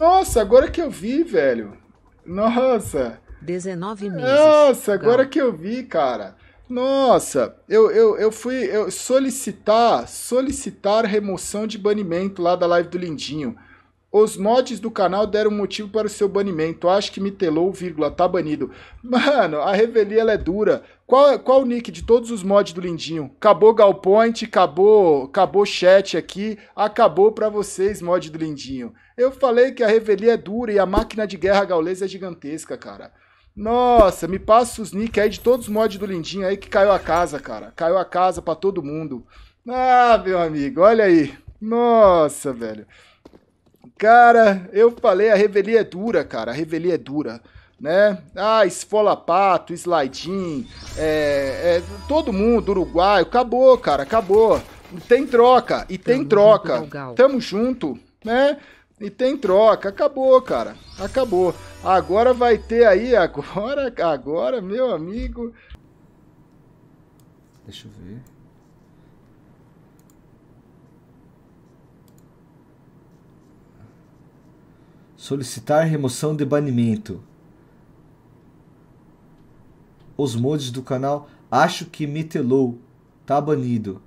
Nossa, agora que eu vi, velho. Nossa. 19 meses. Nossa, agora Gal. que eu vi, cara. Nossa, eu, eu, eu fui eu solicitar solicitar remoção de banimento lá da live do Lindinho. Os mods do canal deram motivo para o seu banimento. Acho que me telou, vírgula, tá banido. Mano, a revelia ela é dura. Qual, qual o nick de todos os mods do Lindinho? Acabou Galpoint, acabou, acabou chat aqui, acabou para vocês, mod do Lindinho. Eu falei que a revelia é dura e a máquina de guerra gaulesa é gigantesca, cara. Nossa, me passa os nick aí de todos os mods do Lindinho aí que caiu a casa, cara. Caiu a casa para todo mundo. Ah, meu amigo, olha aí. Nossa, velho. Cara, eu falei, a revelia é dura, cara. A revelia é dura. Né? Ah, esfolapato, slidin, é, é, todo mundo, uruguaio, acabou, cara, acabou. Tem troca, e tem, troca. Legal. Tamo junto, né? E tem troca, acabou, cara, acabou. Agora vai ter aí, agora, agora, meu amigo. Deixa eu ver. Solicitar remoção de banimento. Os mods do canal Acho que me telou. Tá banido.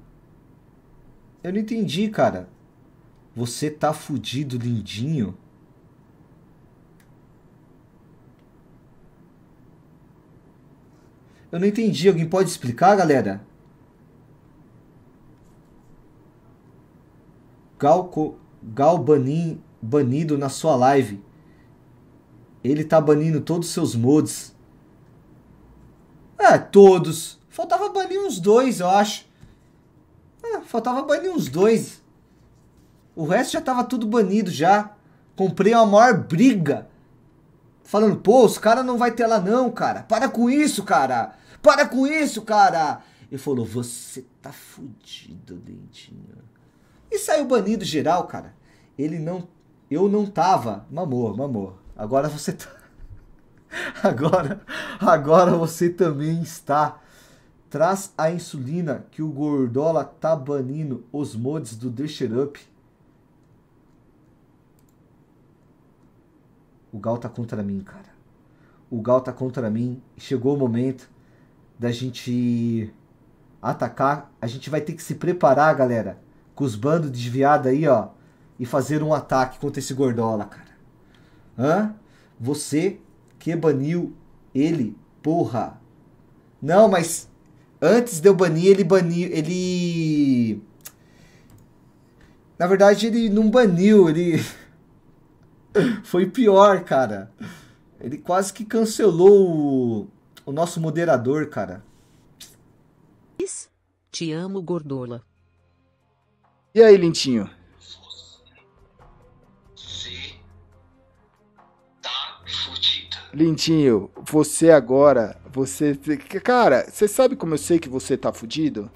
Eu não entendi, cara. Você tá fudido, lindinho? Eu não entendi. Alguém pode explicar, galera? Galco, Galbanin banido na sua live. Ele tá banindo todos os seus mods. É, todos. Faltava banir uns dois, eu acho. É, faltava banir uns dois. O resto já tava tudo banido já. Comprei uma maior briga. Falando, pô, os caras não vai ter lá não, cara. Para com isso, cara. Para com isso, cara. Ele falou, você tá fudido, Dentinho. E saiu banido geral, cara. Ele não eu não tava. Mamor, mamor. Agora você tá. Agora, agora você também está. Traz a insulina que o gordola tá banindo os mods do up. O Gal tá contra mim, cara. O Gal tá contra mim. Chegou o momento da gente atacar. A gente vai ter que se preparar, galera. Com os bandos desviados aí, ó e fazer um ataque contra esse gordola, cara. Hã? Você que baniu ele, porra. Não, mas antes de eu banir, ele baniu. Ele. Na verdade, ele não baniu, ele. Foi pior, cara. Ele quase que cancelou o, o nosso moderador, cara. Te amo, gordola. E aí, Lintinho? Lindinho, você agora, você. Cara, você sabe como eu sei que você tá fudido?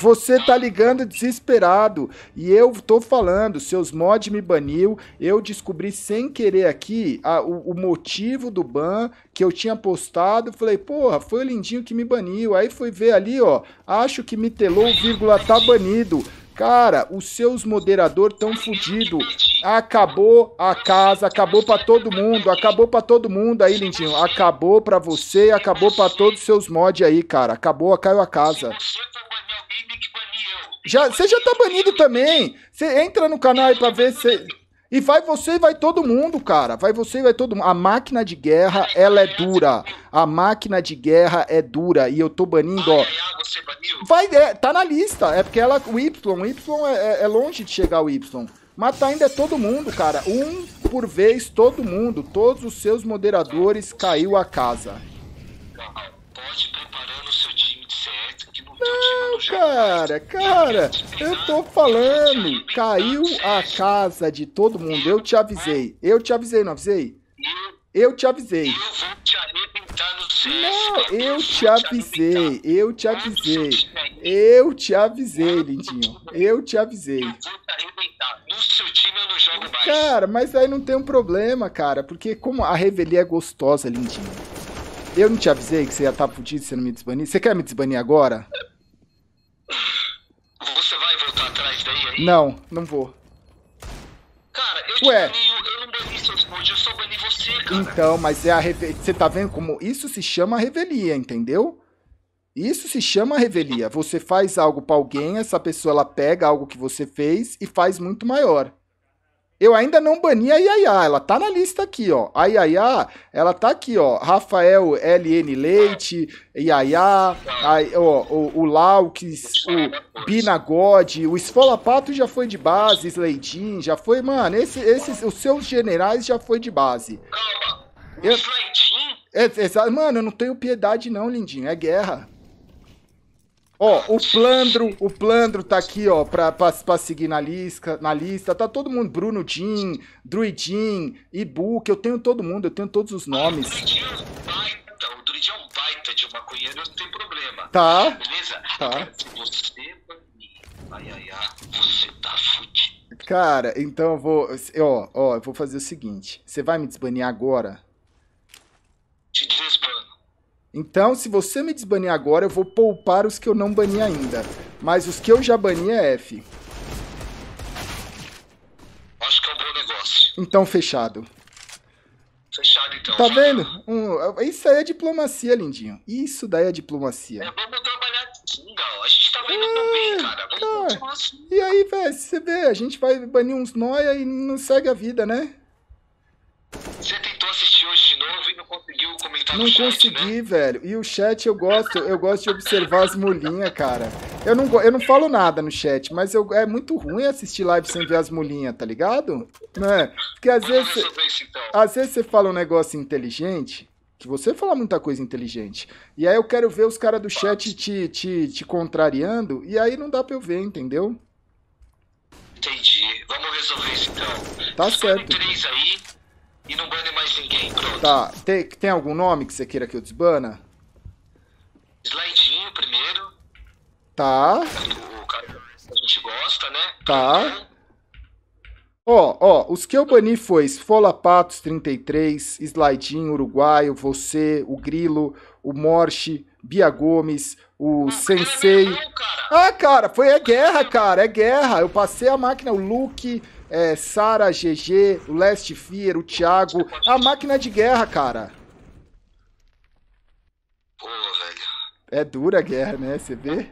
Você tá ligando desesperado. E eu tô falando, seus mods me baniu. Eu descobri sem querer aqui a, o, o, motivo do ban que eu tinha postado. Falei, porra, foi o lindinho que me baniu. Aí fui ver ali, ó. Acho que me telou, vírgula, tá banido. Cara, os seus moderadores tão fodido. Acabou a casa, acabou para todo mundo, acabou para todo mundo aí, lindinho. Acabou para você, acabou para todos os seus mods aí, cara. Acabou, caiu a casa. Já, você já tá banido também. Você entra no canal aí pra ver se. E vai você e vai todo mundo, cara. Vai você e vai todo mundo. A máquina de guerra, ela é dura. A máquina de guerra é dura. E eu tô banindo, ó. Vai, é, tá na lista. É porque ela, o Y, o Y é, é, é longe de chegar o Y. Mas tá ainda é todo mundo, cara. Um por vez, todo mundo. Todos os seus moderadores caiu a casa. Pode não, cara, cara, eu tô falando. Caiu a casa de todo mundo. Eu te avisei. Eu te avisei, não avisei? Eu te avisei. Eu vou te arrebentar no Não, eu te avisei. Eu te avisei. Eu te avisei, lindinho. Eu te avisei. Cara, mas aí não tem um problema, cara. Porque como a revelia é gostosa, lindinho. Eu não te avisei que você ia estar tá fudido se você não me desbanir? Você quer me desbanir agora? Não, não vou. Cara, eu Ué. te bani, eu não bani seus mods, eu só bani você, cara. Então, mas é a revelia. Você tá vendo como isso se chama revelia, entendeu? Isso se chama revelia. Você faz algo para alguém, essa pessoa ela pega algo que você fez e faz muito maior. Eu ainda não bani a Iaiá, ela tá na lista aqui, ó. A Iaiá, ela tá aqui, ó. Rafael LN Leite, Iaiá, a, ó, o, o Lauques, o Binagode, o Esfolapato já foi de base, Sleidim, já foi, mano, esse, esses, os seus generais já foi de base. Calma, o eu, é, é, mano, eu não tenho piedade não, lindinho, é guerra. Ó, o Plandro, o Plandro tá aqui, ó, pra, pra, pra seguir na lista, na lista. Tá todo mundo, Bruno Jim, Druidin, Ibu, que eu tenho todo mundo, eu tenho todos os nomes. Ah, o Druidin é, é um baita de uma maconheiro, não tem problema. Tá. Beleza? Tá. se você ai, ai, ai, você tá fudido. Cara, então eu vou. Ó, ó, eu vou fazer o seguinte. Você vai me desbanir agora? Então, se você me desbanir agora, eu vou poupar os que eu não bani ainda. Mas os que eu já bani é F. Acho que é um bom negócio. Então, fechado. Fechado, então. Tá vendo? Um, isso aí é diplomacia, lindinho. Isso daí é diplomacia. É, vamos trabalhar assim, Gal. A gente tá vendo é, bem, cara. Vamos tá. E aí, velho, você vê, a gente vai banir uns nóia e não segue a vida, né? conseguiu comentar Não chat, né? consegui, né? velho. E o chat eu gosto, eu gosto de observar as mulinhas, cara. Eu não, eu não falo nada no chat, mas eu, é muito ruim assistir live sem ver as mulinhas, tá ligado? Né? Porque às Vamos vezes. isso, então. Às vezes você fala um negócio inteligente, que você fala muita coisa inteligente. E aí eu quero ver os caras do chat te, te, te contrariando, e aí não dá pra eu ver, entendeu? Entendi. Vamos resolver isso então. Tá certo. três aí e não bane mais ninguém, pronto. Tá, tem, tem algum nome que você queira que eu desbana? Slidinho primeiro. Tá. O cara que a gente gosta, né? Tá. tá ó, ó, os que eu bani foi Esfolapatos 33, Slidinho, Uruguaio, você, o Grilo, o Morche, Bia Gomes, o ah, Sensei. Cara, cara. Ah, cara, foi a é guerra, cara, é guerra. Eu passei a máquina, o Luke, é, Sara, GG, o Last Fear, o Thiago. A máquina de guerra, cara. Pô, velho. É dura a guerra, né? Você vê?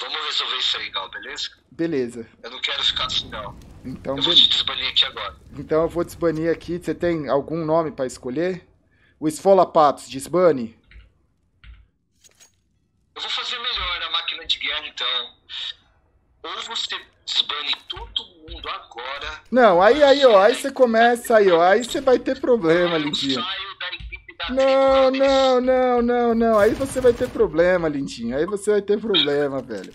Vamos resolver isso aí, Gal, beleza? Beleza. Eu não quero ficar assim, não. Então, eu vou te desbanir aqui agora. Então eu vou desbanir aqui. Você tem algum nome para escolher? O Esfolapatos desbane? Eu vou fazer melhor, a máquina de guerra, então. Ou você desbane todo mundo agora. Não, aí, aí, ó, aí você começa aí, ó. Aí você vai ter problema, Lindinho. Não, não, não, não, não. Aí você vai ter problema, Lindinho. Aí você vai ter problema, velho.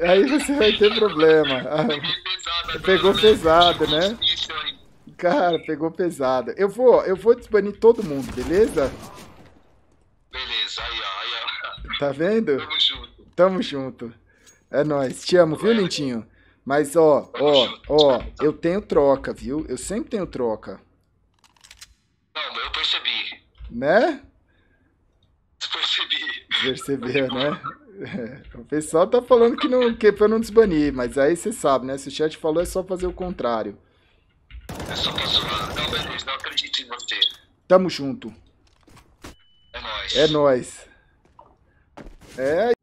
Aí você vai ter problema. É é pegou pesado, é né? Cara, pegou pesada. Eu vou, eu vou desbanir todo mundo, beleza? Beleza, aí, ó, aí, ó. Tá vendo? Tamo junto. Tamo junto. É nóis. Te amo, viu, lindinho? Mas, ó, ó, ó, eu tenho troca, viu? Eu sempre tenho troca. Não, eu percebi. Né? Percebi. Percebeu, né? O pessoal tá falando que, não, que é pra não desbanir, mas aí você sabe, né? Se o chat falou, é só fazer o contrário. Eu só tô zoando. Não, Benício, não acredito em você. Tamo junto. É nóis. É nóis. É,